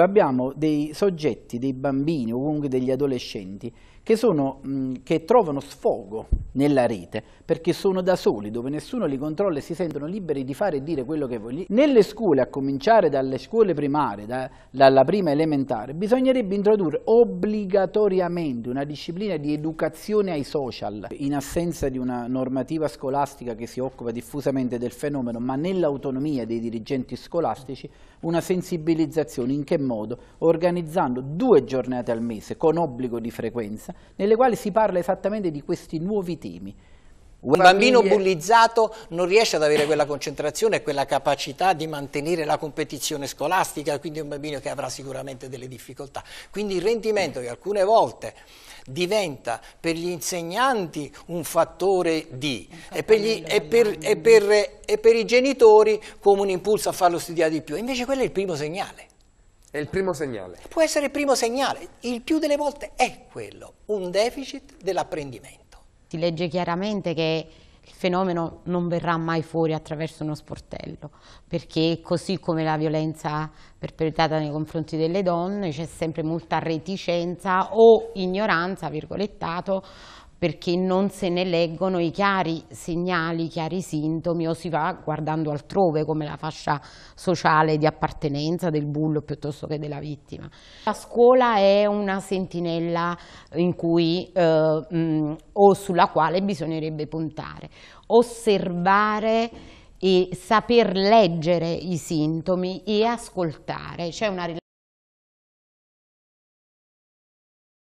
Poi certo, abbiamo dei soggetti, dei bambini o comunque degli adolescenti che, sono, che, trovano sfogo nella rete perché sono da soli, dove nessuno li controlla e si sentono liberi di fare e dire quello che vogliono. Nelle scuole, a cominciare dalle scuole primarie, da, dalla prima elementare, bisognerebbe introdurre obbligatoriamente una disciplina di educazione ai social. In assenza di una normativa scolastica che si occupa diffusamente del fenomeno, ma nell'autonomia dei dirigenti scolastici, una sensibilizzazione in che modo modo organizzando due giornate al mese con obbligo di frequenza nelle quali si parla esattamente di questi nuovi temi. Un bambino bullizzato non riesce ad avere quella concentrazione e quella capacità di mantenere la competizione scolastica, quindi è un bambino che avrà sicuramente delle difficoltà. Quindi il rendimento che alcune volte diventa per gli insegnanti un fattore di e per, gli, e, per, e, per, e per i genitori come un impulso a farlo studiare di più. Invece quello è il primo segnale. È il primo segnale. Può essere il primo segnale, il più delle volte è quello, un deficit dell'apprendimento. Si legge chiaramente che il fenomeno non verrà mai fuori attraverso uno sportello, perché così come la violenza perpetrata nei confronti delle donne c'è sempre molta reticenza o ignoranza, virgolettato, perché non se ne leggono i chiari segnali, i chiari sintomi o si va guardando altrove come la fascia sociale di appartenenza del bullo piuttosto che della vittima. La scuola è una sentinella cui, eh, mh, o sulla quale bisognerebbe puntare, osservare e saper leggere i sintomi e ascoltare. C'è una